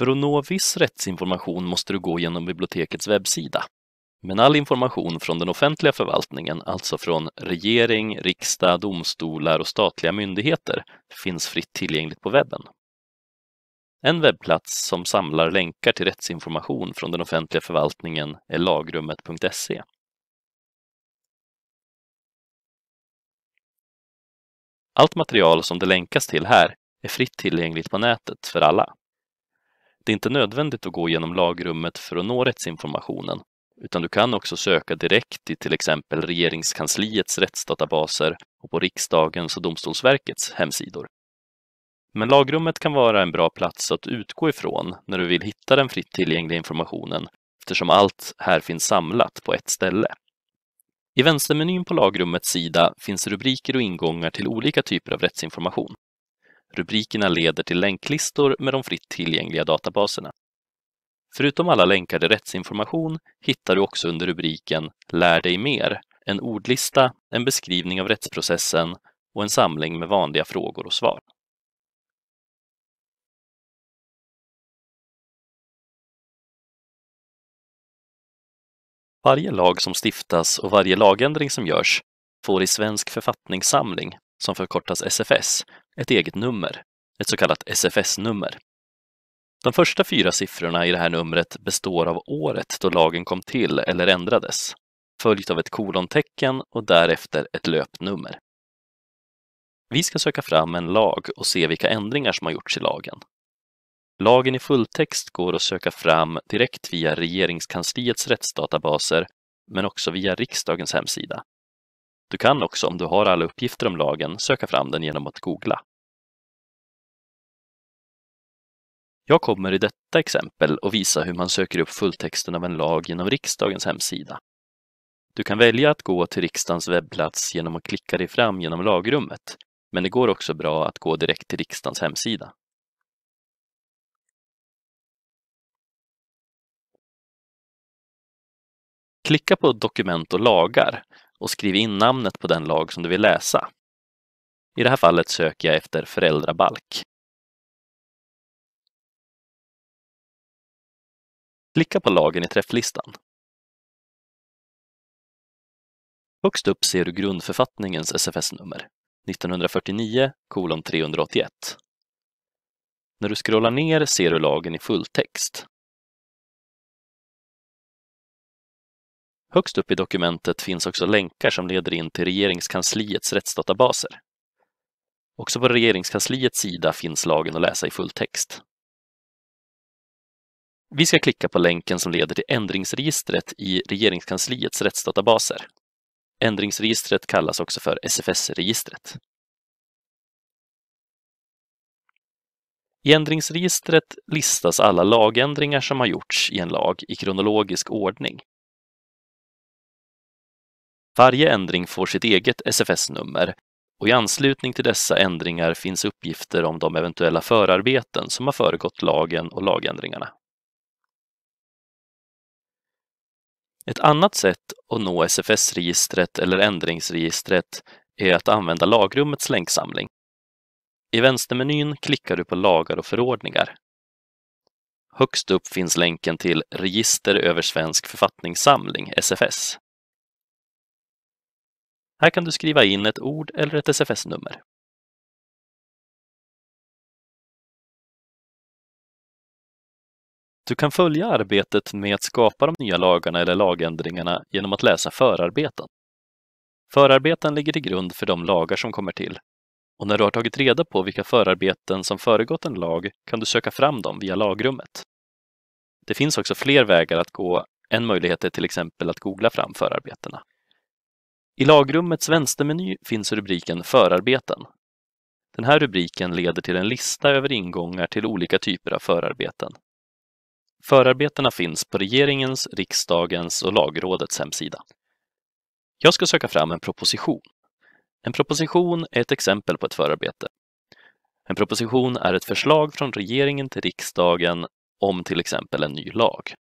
För att nå viss rättsinformation måste du gå genom bibliotekets webbsida. Men all information från den offentliga förvaltningen, alltså från regering, riksdag, domstolar och statliga myndigheter, finns fritt tillgängligt på webben. En webbplats som samlar länkar till rättsinformation från den offentliga förvaltningen är lagrummet.se. Allt material som det länkas till här är fritt tillgängligt på nätet för alla. Det är inte nödvändigt att gå genom lagrummet för att nå rättsinformationen, utan du kan också söka direkt i till exempel Regeringskansliets rättsdatabaser och på riksdagens och Domstolsverkets hemsidor. Men lagrummet kan vara en bra plats att utgå ifrån när du vill hitta den fritt tillgängliga informationen eftersom allt här finns samlat på ett ställe. I vänstermenyn på lagrummets sida finns rubriker och ingångar till olika typer av rättsinformation. Rubrikerna leder till länklistor med de fritt tillgängliga databaserna. Förutom alla länkade rättsinformation hittar du också under rubriken Lär dig mer en ordlista, en beskrivning av rättsprocessen och en samling med vanliga frågor och svar. Varje lag som stiftas och varje lagändring som görs får i Svensk författningssamling, som förkortas SFS, ett eget nummer, ett så kallat SFS-nummer. De första fyra siffrorna i det här numret består av året då lagen kom till eller ändrades, följt av ett kolontecken och därefter ett löpnummer. Vi ska söka fram en lag och se vilka ändringar som har gjorts i lagen. Lagen i fulltext går att söka fram direkt via Regeringskansliets rättsdatabaser men också via riksdagens hemsida du kan också om du har alla uppgifter om lagen söka fram den genom att googla. Jag kommer i detta exempel att visa hur man söker upp fulltexten av en lag genom riksdagens hemsida. Du kan välja att gå till riksdagens webbplats genom att klicka dig fram genom lagrummet, men det går också bra att gå direkt till riksdagens hemsida. Klicka på Dokument och lagar och skriv in namnet på den lag som du vill läsa. I det här fallet söker jag efter föräldrabalk. Klicka på lagen i träfflistan. Högst upp ser du grundförfattningens SFS-nummer, 1949 381. När du scrollar ner ser du lagen i fulltext. Högst upp i dokumentet finns också länkar som leder in till Regeringskansliets rättsdatabaser. Också på Regeringskansliets sida finns lagen att läsa i fulltext. Vi ska klicka på länken som leder till ändringsregistret i Regeringskansliets rättsdatabaser. Ändringsregistret kallas också för SFS-registret. I ändringsregistret listas alla lagändringar som har gjorts i en lag i kronologisk ordning varje ändring får sitt eget SFS-nummer och i anslutning till dessa ändringar finns uppgifter om de eventuella förarbeten som har föregått lagen och lagändringarna. Ett annat sätt att nå SFS-registret eller ändringsregistret är att använda lagrummets länksamling. I vänstermenyn klickar du på Lagar och förordningar. Högst upp finns länken till Register över svensk författningssamling, SFS. Här kan du skriva in ett ord eller ett sfs-nummer. Du kan följa arbetet med att skapa de nya lagarna eller lagändringarna genom att läsa förarbeten. Förarbeten ligger till grund för de lagar som kommer till. Och när du har tagit reda på vilka förarbeten som föregått en lag kan du söka fram dem via lagrummet. Det finns också fler vägar att gå. En möjlighet är till exempel att googla fram förarbetena. I lagrummets vänstermeny finns rubriken Förarbeten. Den här rubriken leder till en lista över ingångar till olika typer av förarbeten. Förarbetena finns på regeringens, riksdagens och lagrådets hemsida. Jag ska söka fram en proposition. En proposition är ett exempel på ett förarbete. En proposition är ett förslag från regeringen till riksdagen om till exempel en ny lag.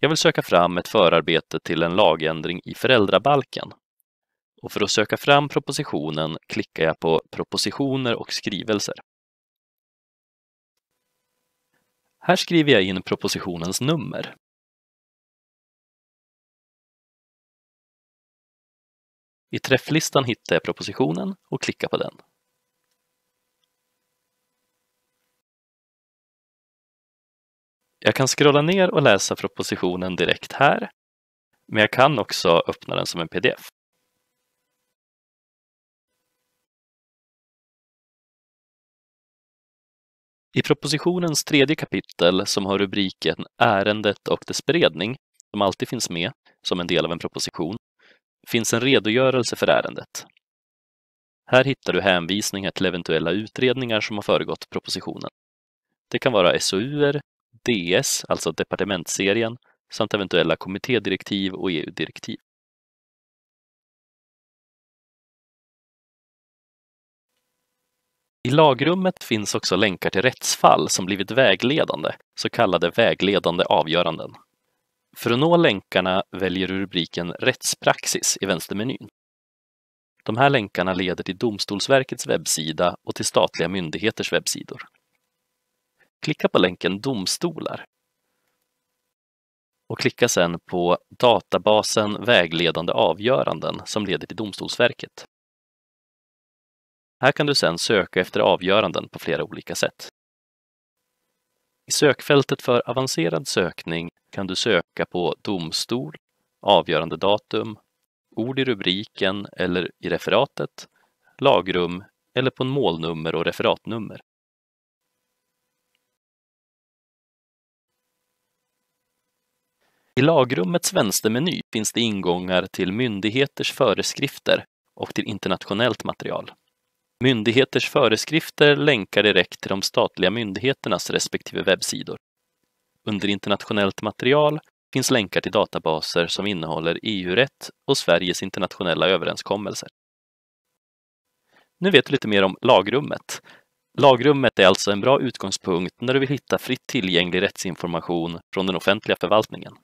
Jag vill söka fram ett förarbete till en lagändring i föräldrabalken. Och för att söka fram propositionen klickar jag på Propositioner och skrivelser. Här skriver jag in propositionens nummer. I träfflistan hittar jag propositionen och klickar på den. Jag kan scrolla ner och läsa propositionen direkt här, men jag kan också öppna den som en pdf. I propositionens tredje kapitel som har rubriken Ärendet och dess beredning, som alltid finns med som en del av en proposition, finns en redogörelse för ärendet. Här hittar du hänvisningar till eventuella utredningar som har föregått propositionen. Det kan vara SOUer, DS, alltså departementsserien, samt eventuella kommittédirektiv och EU-direktiv. I lagrummet finns också länkar till rättsfall som blivit vägledande, så kallade vägledande avgöranden. För att nå länkarna väljer du rubriken Rättspraxis i vänstermenyn. De här länkarna leder till Domstolsverkets webbsida och till statliga myndigheters webbsidor. Klicka på länken Domstolar och klicka sedan på Databasen vägledande avgöranden som leder till Domstolsverket. Här kan du sedan söka efter avgöranden på flera olika sätt. I sökfältet för avancerad sökning kan du söka på domstol, avgörande datum, ord i rubriken eller i referatet, lagrum eller på målnummer och referatnummer. I lagrummets vänstermeny finns det ingångar till myndigheters föreskrifter och till internationellt material. Myndigheters föreskrifter länkar direkt till de statliga myndigheternas respektive webbsidor. Under internationellt material finns länkar till databaser som innehåller EU-rätt och Sveriges internationella överenskommelser. Nu vet du lite mer om lagrummet. Lagrummet är alltså en bra utgångspunkt när du vill hitta fritt tillgänglig rättsinformation från den offentliga förvaltningen.